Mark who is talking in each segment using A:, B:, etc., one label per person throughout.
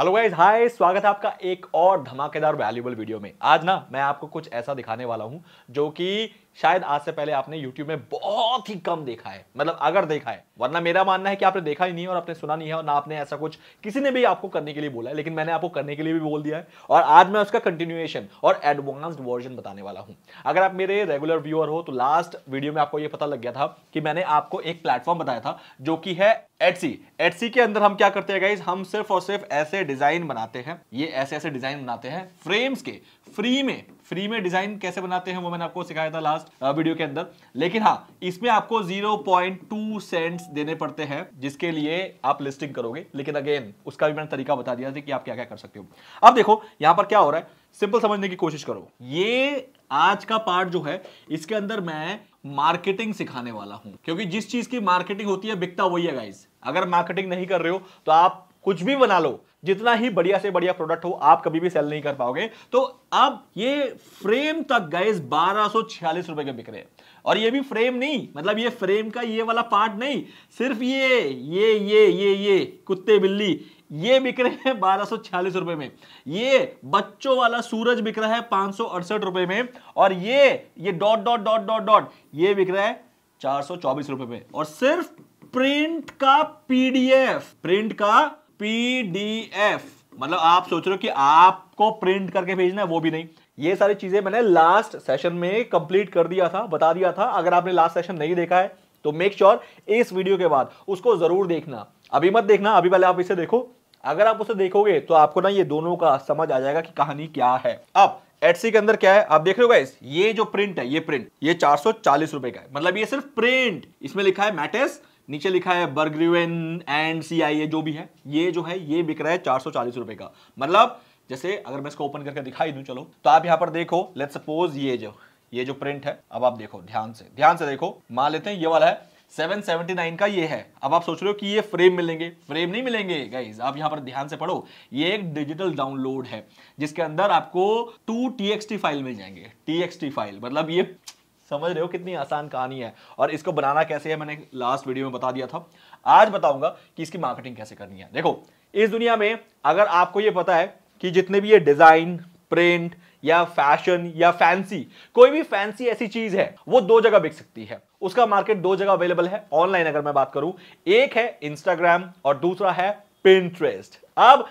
A: hello guys हाय स्वागत है आपका एक और धमाकेदार वैल्यूबल वीडियो में आज ना मैं आपको कुछ ऐसा दिखाने वाला हूं जो कि शायद आज से पहले आपने यूट्यूब में बहुत ही कम देखा है मतलब अगर देखा है वरना मेरा मानना है कि आपने देखा ही नहीं है और आपने सुना नहीं है और ना आपने ऐसा कुछ किसी ने भी आपको करने के लिए बोला है लेकिन मैंने आपको करने के लिए भी बोल दिया है और आज मैं उसका कंटिन्यूएशन और एडवांस्ड वर्जन बताने वाला हूं अगर आप मेरे रेगुलर व्यूअर हो तो लास्ट वीडियो में आपको यह पता लग गया था कि मैंने आपको एक प्लेटफॉर्म बताया था जो कि है एटसी एटसी के अंदर हम क्या करते हैं गाइज हम सिर्फ और सिर्फ ऐसे डिजाइन बनाते हैं ये ऐसे ऐसे डिजाइन बनाते हैं फ्रेम्स के फ्री में फ्री में डिजाइन कैसे बनाते हैं वो मैंने आपको सिखाया था लास्ट वीडियो के अंदर लेकिन हाँ इसमें आपको 0.2 सेंट्स देने पड़ते हैं जिसके लिए आप लिस्टिंग करोगे लेकिन अगेन उसका भी मैंने तरीका बता दिया था कि आप क्या क्या कर सकते हो अब देखो यहां पर क्या हो रहा है सिंपल समझने की कोशिश करो ये आज का पार्ट जो है इसके अंदर मैं मार्केटिंग सिखाने वाला हूं क्योंकि जिस चीज की मार्केटिंग होती है बिकता वही है गाइस अगर मार्केटिंग नहीं कर रहे हो तो आप कुछ भी बना लो जितना ही बढ़िया से बढ़िया प्रोडक्ट हो आप कभी भी सेल नहीं कर पाओगे तो अब ये फ्रेम तक गए बारह रुपए के बिक रहे हैं और ये भी फ्रेम नहीं मतलब ये फ्रेम का ये वाला पार्ट नहीं सिर्फ ये ये ये ये ये कुत्ते बिल्ली ये बिक रहे हैं बारह रुपए में ये बच्चों वाला सूरज बिक रहा है पांच रुपए में और ये ये dot dot dot dot dot ये बिक रहा है चार रुपए में और सिर्फ प्रिंट का पीडीएफ प्रिंट का पीडीएफ मतलब आप सोच रहे हो कि आपको प्रिंट करके भेजना है वो भी नहीं ये सारी चीजें मैंने लास्ट सेशन में कंप्लीट कर दिया था बता दिया था अगर आपने लास्ट सेशन नहीं देखा है तो मेक श्योर sure इस वीडियो के बाद उसको जरूर देखना अभी मत देखना अभी पहले आप इसे देखो अगर आप उसे देखोगे तो आपको ना ये दोनों का समझ आ जाएगा कि कहानी क्या है अब एटसी के अंदर क्या है आप देख रहे हो गाइस ये जो प्रिंट है ये प्रिंट ये चार सौ चालीस रुपए का है मतलब ये सिर्फ प्रिंट इसमें लिखा है मैटेस नीचे लिखा है बर्ग्रीवेन एंड सी आई ए जो भी है ये जो है ये बिक रहा है चार सौ चालीस रुपए का मतलब जैसे अगर मैं इसको ओपन करके दिखाई दूं चलो तो आप यहाँ पर देखो लेट सपोज ये जो ये जो प्रिंट है अब आप देखो ध्यान से ध्यान से देखो मान लेते हैं ये वाला है 779 का ये है अब आप सोच रहे हो कि ये फ्रेम मिलेंगे फ्रेम नहीं मिलेंगे गाइज आप यहाँ पर ध्यान से पढ़ो ये एक डिजिटल डाउनलोड है जिसके अंदर आपको टू टी फाइल मिल जाएंगे टी फाइल मतलब ये समझ रहे हो कितनी आसान कहानी है और इसको बनाना कैसे है मैंने लास्ट वीडियो में बता दिया था आज बताऊंगा कि इसकी मार्केटिंग कैसे करनी है देखो इस दुनिया में अगर आपको ये पता है कि जितने भी ये डिजाइन प्रिंट या फैशन या फैंसी कोई भी फैंसी ऐसी चीज है वो दो जगह बिक सकती है उसका मार्केट दो जगह अवेलेबल है ऑनलाइन अगर मैं बात करूं एक है इंस्टाग्राम और दूसरा है पिंट्रेस्ट अब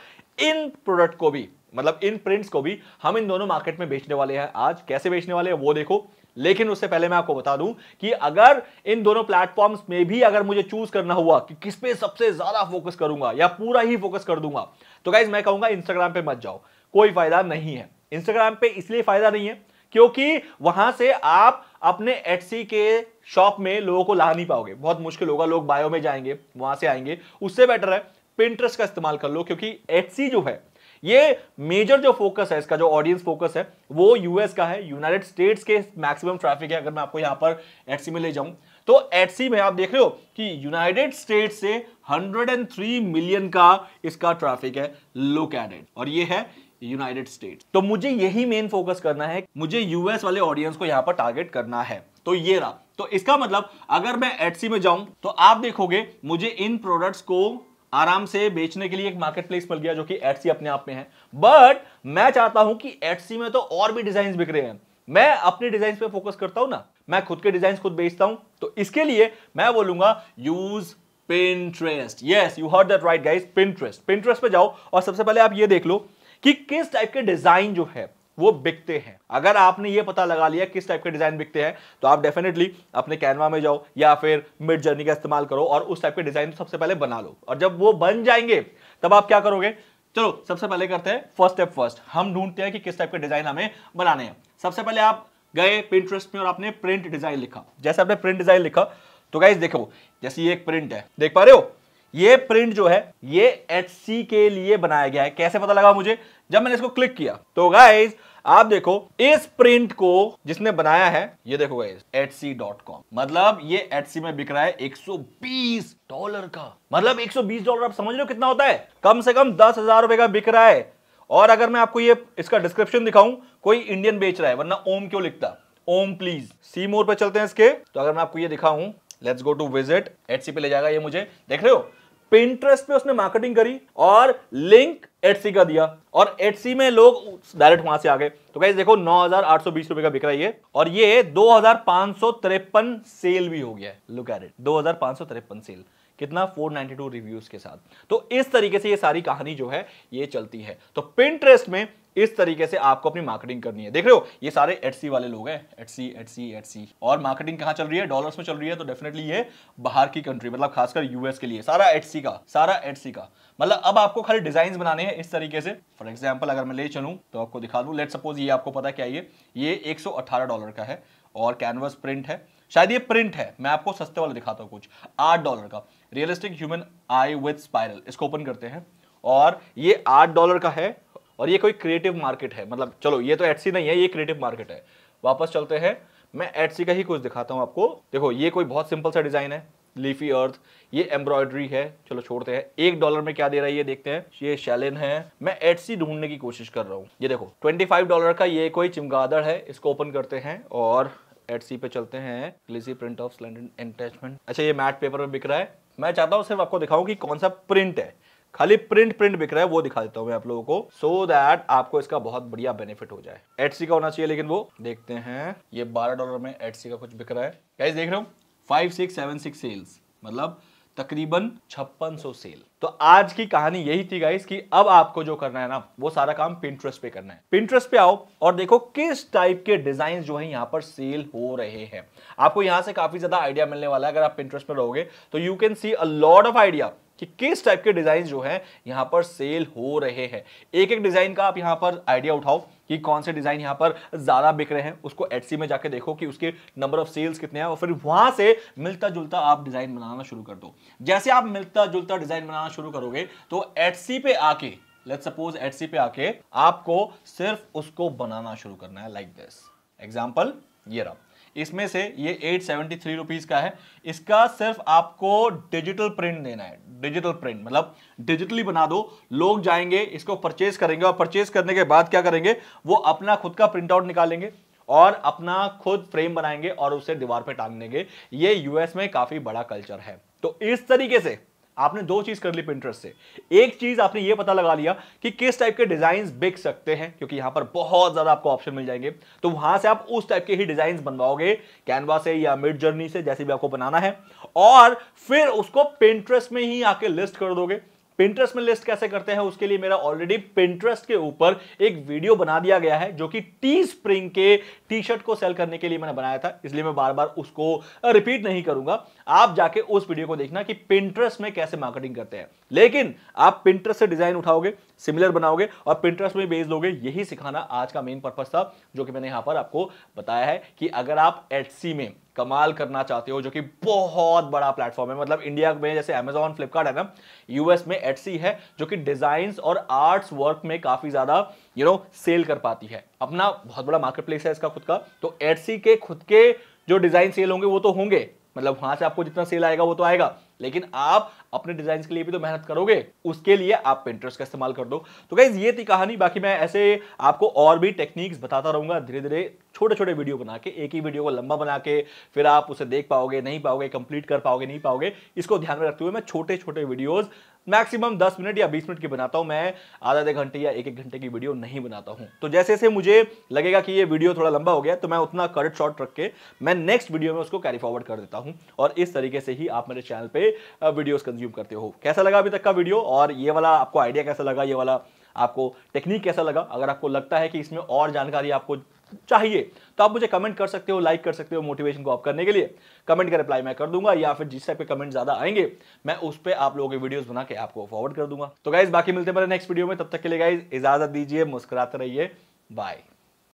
A: इन प्रोडक्ट को भी मतलब इन प्रिंट्स को भी हम इन दोनों मार्केट में बेचने वाले हैं आज कैसे बेचने वाले हैं वो देखो लेकिन उससे पहले मैं आपको बता दूं कि अगर इन दोनों प्लेटफॉर्म्स में भी अगर मुझे चूज करना हुआ कि किस पे सबसे ज्यादा फोकस करूंगा या पूरा ही फोकस कर दूंगा तो गाइज मैं कहूंगा इंस्टाग्राम पे मत जाओ कोई फायदा नहीं है इंस्टाग्राम पे इसलिए फायदा नहीं है क्योंकि वहां से आप अपने एटसी के शॉप में लोगों को ला नहीं पाओगे बहुत मुश्किल होगा लोग बायो में जाएंगे वहां से आएंगे उससे बेटर है पिंट्रस्ट का इस्तेमाल कर लो क्योंकि एटसी जो है ये मेजर जो फोकस है इसका जो ऑडियंस फोकस है वो यूएस का है यूनाइटेड स्टेट्स के मैक्सिमम ट्रैफिक है अगर मैं आपको यहां पर एटसी में ले जाऊं तो एटसी में आप देख रहे हो कि यूनाइटेड स्टेट से 103 मिलियन का इसका ट्रैफिक है लुक एट इट और ये है यूनाइटेड स्टेट तो मुझे यही मेन फोकस करना है मुझे यूएस वाले ऑडियंस को यहां पर टारगेट करना है तो ये रहा तो इसका मतलब अगर मैं एटसी में जाऊं तो आप देखोगे मुझे इन प्रोडक्ट्स को आराम से बेचने के लिए एक मार्केट प्लेस मिल गया जो कि एटसी अपने आप में है बट मैं चाहता हूं कि एटसी में तो और भी डिजाइन बिक रहे हैं मैं अपने डिजाइन पे फोकस करता हूं ना मैं खुद के डिजाइन खुद बेचता हूं तो इसके लिए मैं बोलूंगा use Pinterest yes you heard that right guys Pinterest Pinterest पे जाओ और सबसे पहले आप ये देख लो कि किस टाइप के डिजाइन जो है वो बिकते हैं अगर आपने ये पता लगा लिया किस टाइप के डिजाइन बिकते हैं तो आप डेफिनेटली अपने कैनवा में जाओ या फिर मिड जर्नी का इस्तेमाल करो और उस टाइप के डिजाइन तो सबसे पहले बना लो और जब वो बन जाएंगे तब आप क्या करोगे चलो सबसे पहले करते हैं फर्स्ट स्टेप फर्स्ट हम ढूंढते हैं कि किस टाइप के डिजाइन हमें बनाने हैं सबसे पहले आप गए प्रिंट्रेस्ट में और आपने प्रिंट डिजाइन लिखा जैसे आपने प्रिंट डिजाइन लिखा तो गाइज देखो जैसे ये एक प्रिंट है देख पा रहे हो ये प्रिंट जो है ये एच के लिए बनाया गया है कैसे पता लगा मुझे जब मैंने इसको क्लिक किया तो गाइज आप देखो इस प्रिंट को जिसने बनाया है ये देखो गाइज कॉम मतलब ये एच में बिक रहा है 120 डॉलर का मतलब 120 डॉलर आप समझ रहे हो कितना होता है कम से कम दस हजार रुपए का बिक रहा है और अगर मैं आपको ये इसका डिस्क्रिप्शन दिखाऊं कोई इंडियन बेच रहा है वरना ओम क्यों लिखता ओम प्लीज सी मोर पे चलते हैं इसके तो अगर मैं आपको ये दिखाऊं let's go to visit H पे ले जाएगा ये मुझे देख रहे हो पिंटरेस्ट पे उसने मार्केटिंग करी और लिंक एटसी का दिया और एटसी में लोग डायरेक्ट वहां से आ गए तो गाइज देखो नौ रुपए का बिक रहा है ये और ये दो सेल भी हो गया है लुक एट इट दो सेल कितना 492 रिव्यूज के साथ तो इस तरीके से ये सारी कहानी जो है ये चलती है तो पिंट्रेस्ट में इस तरीके से आपको अपनी मार्केटिंग करनी है देख रहे हो ये सारे एटसी वाले लोग हैं एटसी एटसी एटसी और मार्केटिंग कहां चल रही है डॉलर्स में चल रही है तो डेफिनेटली ये बाहर की कंट्री मतलब खासकर यूएस के लिए सारा एटसी का सारा एटसी का मतलब अब आपको खाली डिजाइन बनाने हैं इस तरीके से फॉर एग्जाम्पल अगर मैं ले चलू तो आपको दिखा दू लेट सपोज ये आपको पता क्या ये ये एक डॉलर का है और कैनवस प्रिंट है शायद ये प्रिंट है मैं आपको सस्ते वाला दिखाता हूँ कुछ आठ डॉलर का realistic human eye with spiral इसको ओपन करते हैं और ये आठ डॉलर का है और ये कोई क्रिएटिव मार्केट है मतलब चलो ये तो एटसी नहीं है ये क्रिएटिव मार्केट है वापस चलते हैं मैं एटसी का ही कुछ दिखाता हूँ आपको देखो ये कोई बहुत सिंपल सा डिज़ाइन है लीफी अर्थ ये एम्ब्रॉयडरी है चलो छोड़ते हैं एक डॉलर में क्या दे रहा है ये देखते हैं ये शैलिन है मैं एटसी ढूंढने की कोशिश कर रहा हूँ ये देखो ट्वेंटी फाइव डॉलर का ये कोई चिमगादड़ है इसको ओपन करते हैं और एट सी पे चलते हैं glossy print of slender attachment अच्छा ये मैट पेपर में बिक रहा है मैं चाहता हूँ सिर्फ आपको दिखाऊँ कि कौन सा प्रिंट है खाली प्रिंट प्रिंट बिक रहा है वो दिखा देता हूँ मैं आप लोगों को सो so दैट आपको इसका बहुत बढ़िया बेनिफिट हो जाए एटसी का होना चाहिए लेकिन वो देखते हैं ये बारह डॉलर में एटसी का कुछ बिक रहा है क्या देख रहे हो five six seven six sales मतलब तकरीबन छप्पन सौ सेल तो आज की कहानी यही थी गाइस कि अब आपको जो करना है ना वो सारा काम पिंट्रस्ट पे करना है पिंट्रेस्ट पे आओ और देखो किस टाइप के डिजाइन जो है यहाँ पर सेल हो रहे हैं आपको यहाँ से काफी ज्यादा आइडिया मिलने वाला है अगर आप पिंट्रस्ट पे रहोगे तो you can see a lot of idea कि किस टाइप के डिजाइन जो है यहां पर सेल हो रहे हैं एक एक डिजाइन का आप यहां पर आइडिया उठाओ कि कौन से डिजाइन यहां पर ज्यादा बिक रहे हैं उसको एटसी में जाके देखो कि उसके नंबर ऑफ सेल्स कितने हैं और फिर वहां से मिलता जुलता आप डिजाइन बनाना शुरू कर दो जैसे आप मिलता जुलता डिजाइन बनाना शुरू करोगे तो एटसी पे आके लेट सपोज एटसी पे आके आपको सिर्फ उसको बनाना शुरू करना है लाइक दिस एग्जाम्पल ये रहा इसमें से ये एट सेवेंटी थ्री रुपीज़ का है इसका सिर्फ आपको डिजिटल प्रिंट देना है डिजिटल प्रिंट मतलब डिजिटली बना दो लोग जाएंगे इसको परचेज करेंगे और परचेज करने के बाद क्या करेंगे वो अपना खुद का प्रिंट आउट निकालेंगे और अपना खुद फ्रेम बनाएंगे और उसे दीवार पर टांग देंगे ये यूएस में काफ़ी बड़ा कल्चर है तो इस तरीके से आपने दो चीज कर ली पिंटरेस्ट से एक चीज आपने ये पता लगा लिया कि किस टाइप के डिजाइन बिक सकते हैं क्योंकि यहां पर बहुत ज्यादा आपको ऑप्शन मिल जाएंगे तो वहां से आप उस टाइप के ही डिजाइन बनवाओगे कैनवा से या मिड जर्नी से जैसे भी आपको बनाना है और फिर उसको पिंटरेस्ट में ही आके लिस्ट कर दोगे पिंटरेस्ट में लिस्ट कैसे करते हैं उसके लिए मेरा ऑलरेडी पिंटरेस्ट के ऊपर एक वीडियो बना दिया गया है जो कि टी स्प्रिंग के टी शर्ट को सेल करने के लिए मैंने बनाया था इसलिए मैं बार बार उसको रिपीट नहीं करूंगा आप जाके उस वीडियो को देखना कि पिंटरेस्ट में कैसे मार्केटिंग करते हैं लेकिन आप पिंटरेस्ट से डिजाइन उठाओगे सिमिलर बनाओगे और पिंटरेस्ट में बेस लोगे यही सिखाना आज का मेन पर्पज था जो कि मैंने यहां पर आपको बताया है कि अगर आप एटसी में कमाल करना चाहते हो जो कि बहुत बड़ा प्लेटफॉर्म है मतलब इंडिया में जैसे अमेजोन फ्लिपकार्ट है ना यूएस में एटसी है जो कि डिजाइन और आर्ट्स वर्क में काफी ज्यादा यू नो सेल कर पाती है अपना बहुत बड़ा मार्केट प्लेस है इसका खुद का तो एटसी के खुद के जो डिजाइन सेल होंगे वो तो होंगे मतलब वहां से आपको जितना सेल आएगा वो तो आएगा लेकिन आप अपने डिजाइन के लिए भी तो मेहनत करोगे उसके लिए आप पेंटर्स का इस्तेमाल कर दो तो गाइज ये थी कहानी बाकी मैं ऐसे आपको और भी टेक्निक्स बताता रहूंगा धीरे धीरे छोटे छोटे वीडियो बना के एक ही वीडियो को लंबा बना के फिर आप उसे देख पाओगे नहीं पाओगे कंप्लीट कर पाओगे नहीं पाओगे इसको ध्यान में रखते हुए मैं छोटे छोटे वीडियोज़ मैक्सिमम 10 मिनट या 20 मिनट की बनाता हूँ मैं आधा आधे घंटे या एक एक घंटे की वीडियो नहीं बनाता हूँ तो जैसे जैसे मुझे लगेगा कि ये वीडियो थोड़ा लंबा हो गया तो मैं उतना करट शॉर्ट रख के मैं नेक्स्ट वीडियो में उसको कैरी फॉरवर्ड कर देता हूँ और इस तरीके से ही आप मेरे चैनल पर वीडियोज़ कंज्यूम करते हो कैसा लगा अभी तक का वीडियो और ये वाला आपको आइडिया कैसा लगा ये वाला आपको टेक्निक कैसा लगा अगर आपको लगता है कि इसमें और जानकारी आपको चाहिए तो आप मुझे कमेंट कर सकते हो लाइक कर सकते हो मोटिवेशन को आप करने के लिए कमेंट का रिप्लाई मैं कर दूंगा या फिर जिस टाइप के कमेंट ज्यादा आएंगे मैं उस पर आप लोगों के वीडियोस बना के आपको फॉरवर्ड कर दूंगा तो गाइज बाकी मिलते हैं मेरे नेक्स्ट वीडियो में तब तक के लिए गाइज इजाजत दीजिए मुस्कुराते रहिए बाय